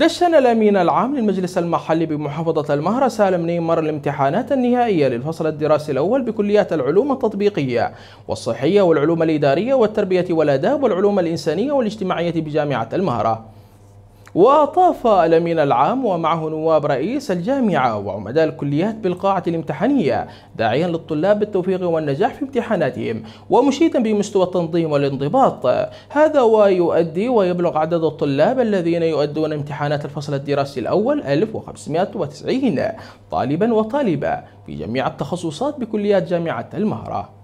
دشن الأمين العام للمجلس المحلي بمحافظة المهرة سالم نيمر الامتحانات النهائية للفصل الدراسي الأول بكليات العلوم التطبيقية والصحية والعلوم الإدارية والتربية والآداب والعلوم الإنسانية والاجتماعية بجامعة المهرة وطاف الأمين العام ومعه نواب رئيس الجامعة وعمداء الكليات بالقاعة الامتحانية داعيا للطلاب بالتوفيق والنجاح في امتحاناتهم ومشيدا بمستوى التنظيم والانضباط هذا ويؤدي ويبلغ عدد الطلاب الذين يؤدون امتحانات الفصل الدراسي الأول 1590 طالبا وطالبة في جميع التخصصات بكليات جامعة المهرة